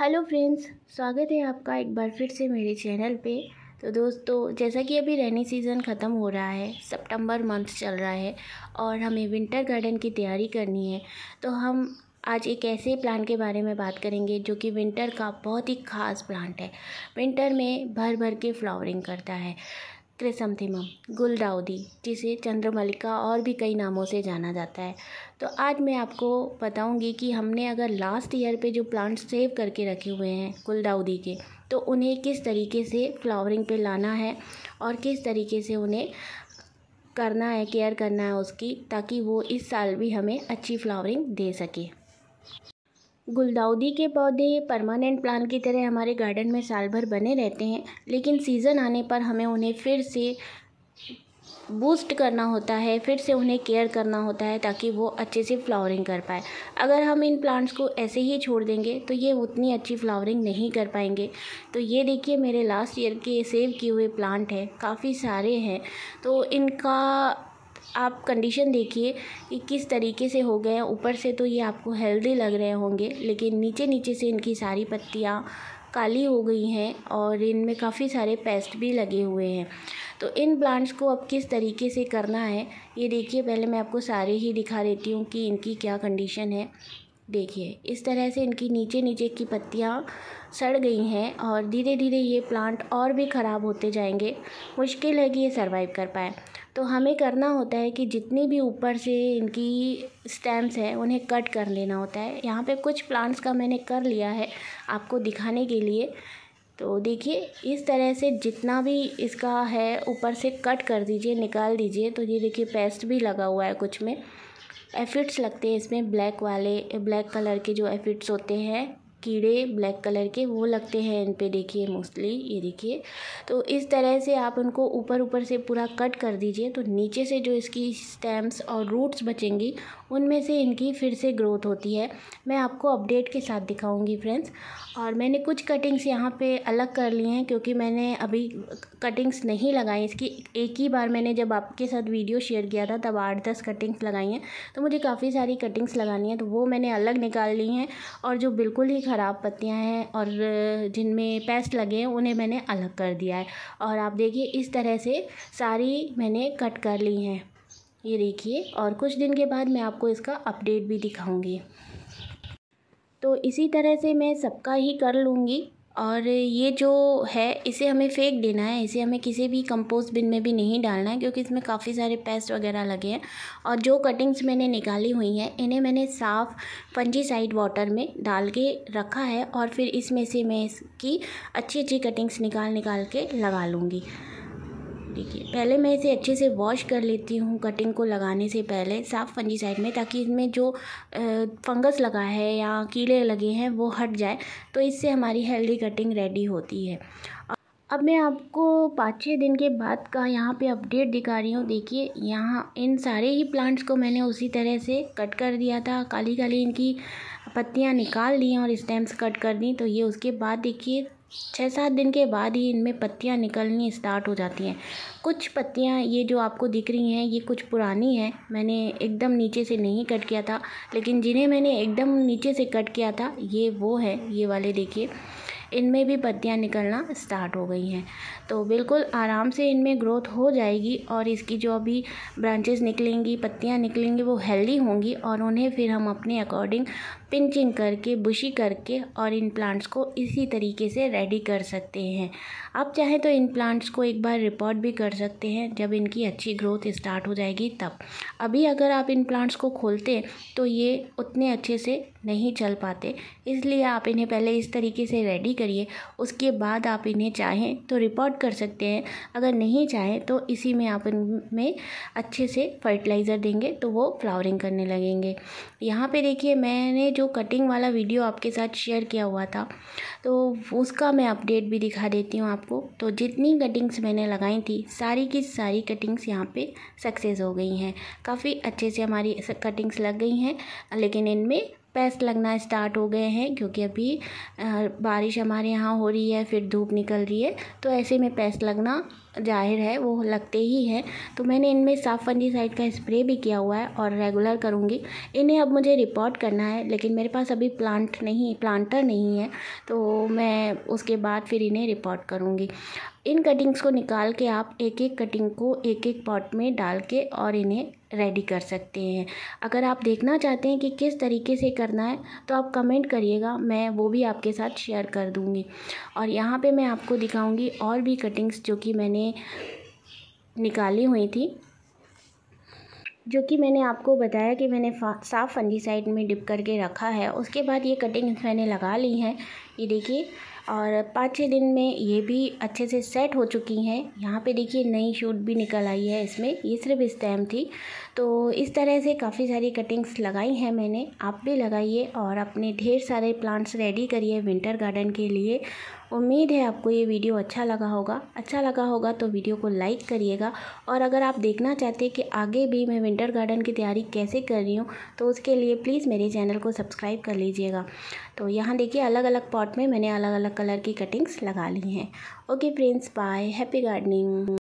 hello friends स्वागत है आपका एक बार फिर से मेरे चैनल पे तो दोस्तों जैसा कि अभी रेनी सीज़न ख़त्म हो रहा है सितंबर मंथ चल रहा है और हमें विंटर गार्डन की तैयारी करनी है तो हम आज एक ऐसे प्लांट के बारे में बात करेंगे जो कि विंटर का बहुत ही ख़ास प्लांट है विंटर में भर भर के फ्लावरिंग करता है क्रिसमथिमम गुलदाउदी जिसे चंद्रमलिका और भी कई नामों से जाना जाता है तो आज मैं आपको बताऊंगी कि हमने अगर लास्ट ईयर पे जो प्लांट्स सेव करके रखे हुए हैं गुलदाउदी के तो उन्हें किस तरीके से फ्लावरिंग पे लाना है और किस तरीके से उन्हें करना है केयर करना है उसकी ताकि वो इस साल भी हमें अच्छी फ्लावरिंग दे सके गुलदाउदी के पौधे परमानेंट प्लान की तरह हमारे गार्डन में साल भर बने रहते हैं लेकिन सीज़न आने पर हमें उन्हें फिर से बूस्ट करना होता है फिर से उन्हें केयर करना होता है ताकि वो अच्छे से फ्लावरिंग कर पाए अगर हम इन प्लांट्स को ऐसे ही छोड़ देंगे तो ये उतनी अच्छी फ्लावरिंग नहीं कर पाएंगे तो ये देखिए मेरे लास्ट ईयर के सेव किए हुए प्लांट हैं काफ़ी सारे हैं तो इनका आप कंडीशन देखिए कि किस तरीके से हो गए हैं ऊपर से तो ये आपको हेल्दी लग रहे होंगे लेकिन नीचे नीचे से इनकी सारी पत्तियाँ काली हो गई हैं और इनमें काफ़ी सारे पेस्ट भी लगे हुए हैं तो इन प्लांट्स को अब किस तरीके से करना है ये देखिए पहले मैं आपको सारे ही दिखा देती हूँ कि इनकी क्या कंडीशन है देखिए इस तरह से इनकी नीचे नीचे की पत्तियाँ सड़ गई हैं और धीरे धीरे ये प्लांट और भी ख़राब होते जाएंगे मुश्किल है कि ये सरवाइव कर पाए तो हमें करना होता है कि जितनी भी ऊपर से इनकी स्टेम्स हैं उन्हें कट कर लेना होता है यहाँ पे कुछ प्लांट्स का मैंने कर लिया है आपको दिखाने के लिए तो देखिए इस तरह से जितना भी इसका है ऊपर से कट कर दीजिए निकाल दीजिए तो ये देखिए पेस्ट भी लगा हुआ है कुछ में एफिट्स लगते हैं इसमें ब्लैक वाले ब्लैक कलर के जो एफिड्स होते हैं कीड़े ब्लैक कलर के वो लगते हैं इन पे देखिए मोस्टली ये देखिए तो इस तरह से आप उनको ऊपर ऊपर से पूरा कट कर दीजिए तो नीचे से जो इसकी स्टेम्स और रूट्स बचेंगी उनमें से इनकी फिर से ग्रोथ होती है मैं आपको अपडेट के साथ दिखाऊंगी फ्रेंड्स और मैंने कुछ कटिंग्स यहाँ पे अलग कर ली हैं क्योंकि मैंने अभी कटिंग्स नहीं लगाई इसकी एक ही बार मैंने जब आपके साथ वीडियो शेयर किया था तब आठ दस कटिंग्स लगाई हैं तो मुझे काफ़ी सारी कटिंग्स लगानी है तो वो मैंने अलग निकाल ली हैं और जो बिल्कुल ही ख़राब पत्तियाँ हैं और जिनमें पेस्ट लगे हैं उन्हें मैंने अलग कर दिया है और आप देखिए इस तरह से सारी मैंने कट कर ली हैं ये देखिए और कुछ दिन के बाद मैं आपको इसका अपडेट भी दिखाऊंगी तो इसी तरह से मैं सबका ही कर लूँगी और ये जो है इसे हमें फेंक देना है इसे हमें किसी भी कंपोस्ट बिन में भी नहीं डालना है क्योंकि इसमें काफ़ी सारे पेस्ट वगैरह लगे हैं और जो कटिंग्स मैंने निकाली हुई हैं इन्हें मैंने साफ़ पंजी साइड वाटर में डाल के रखा है और फिर इसमें से मैं इसकी अच्छी अच्छी कटिंग्स निकाल निकाल के लगा लूँगी देखिए पहले मैं इसे अच्छे से वॉश कर लेती हूँ कटिंग को लगाने से पहले साफ़ साइड में ताकि इसमें जो फंगस लगा है या कीड़े लगे हैं वो हट जाए तो इससे हमारी हेल्दी कटिंग रेडी होती है अब मैं आपको पाँच छः दिन के बाद का यहाँ पे अपडेट दिखा रही हूँ देखिए यहाँ इन सारे ही प्लांट्स को मैंने उसी तरह से कट कर दिया था काली काली इनकी पत्तियाँ निकाल दी और स्टेम्स कट कर दी तो ये उसके बाद देखिए छः सात दिन के बाद ही इनमें पत्तियाँ निकलनी स्टार्ट हो जाती हैं कुछ पत्तियाँ ये जो आपको दिख रही हैं ये कुछ पुरानी हैं मैंने एकदम नीचे से नहीं कट किया था लेकिन जिन्हें मैंने एकदम नीचे से कट किया था ये वो है ये वाले देखिए इनमें भी पत्तियाँ निकलना स्टार्ट हो गई हैं तो बिल्कुल आराम से इनमें ग्रोथ हो जाएगी और इसकी जो अभी ब्रांचेस निकलेंगी पत्तियाँ निकलेंगी वो हेल्दी होंगी और उन्हें फिर हम अपने अकॉर्डिंग पिंचिंग करके बुशी करके और इन प्लांट्स को इसी तरीके से रेडी कर सकते हैं आप चाहें तो इन प्लांट्स को एक बार रिपोर्ट भी कर सकते हैं जब इनकी अच्छी ग्रोथ स्टार्ट हो जाएगी तब अभी अगर आप इन प्लांट्स को खोलते तो ये उतने अच्छे से नहीं चल पाते इसलिए आप इन्हें पहले इस तरीके से रेडी करिए उसके बाद आप इन्हें चाहें तो रिपोर्ट कर सकते हैं अगर नहीं चाहें तो इसी में आप इनमें अच्छे से फर्टिलाइज़र देंगे तो वो फ्लावरिंग करने लगेंगे यहाँ पे देखिए मैंने जो कटिंग वाला वीडियो आपके साथ शेयर किया हुआ था तो उसका मैं अपडेट भी दिखा देती हूँ आपको तो जितनी कटिंग्स मैंने लगाई थी सारी की सारी कटिंग्स यहाँ पे सक्सेस हो गई हैं काफ़ी अच्छे से हमारी कटिंग्स लग गई हैं लेकिन इनमें पेस्ट लगना स्टार्ट हो गए हैं क्योंकि अभी बारिश हमारे यहाँ हो रही है फिर धूप निकल रही है तो ऐसे में पेस्ट लगना जाहिर है वो लगते ही हैं तो मैंने इनमें साफ फंजीसाइड का स्प्रे भी किया हुआ है और रेगुलर करूँगी इन्हें अब मुझे रिपोर्ट करना है लेकिन मेरे पास अभी प्लांट नहीं प्लांटर नहीं है तो मैं उसके बाद फिर इन्हें रिपोर्ट करूँगी इन कटिंग्स को निकाल के आप एक एक कटिंग को एक एक पॉट में डाल के और इन्हें रेडी कर सकते हैं अगर आप देखना चाहते हैं कि किस तरीके से करना है तो आप कमेंट करिएगा मैं वो भी आपके साथ शेयर कर दूँगी और यहाँ पे मैं आपको दिखाऊँगी और भी कटिंग्स जो कि मैंने निकाली हुई थी जो कि मैंने आपको बताया कि मैंने साफ़ साइड में डिप करके रखा है उसके बाद ये कटिंग्स मैंने लगा ली हैं ये देखिए और पाँच छः दिन में ये भी अच्छे से सेट हो चुकी हैं यहाँ पे देखिए नई शूट भी निकल आई है इसमें ये सिर्फ स्टैम थी तो इस तरह से काफ़ी सारी कटिंग्स लगाई हैं मैंने आप भी लगाइए और अपने ढेर सारे प्लांट्स रेडी करिए विंटर गार्डन के लिए उम्मीद है आपको ये वीडियो अच्छा लगा होगा अच्छा लगा होगा तो वीडियो को लाइक करिएगा और अगर आप देखना चाहते हैं कि आगे भी मैं विंटर गार्डन की तैयारी कैसे कर रही हूँ तो उसके लिए प्लीज़ मेरे चैनल को सब्सक्राइब कर लीजिएगा तो यहाँ देखिए अलग अलग पॉट में मैंने अलग अलग कलर की कटिंग्स लगा ली हैं okay friends bye happy gardening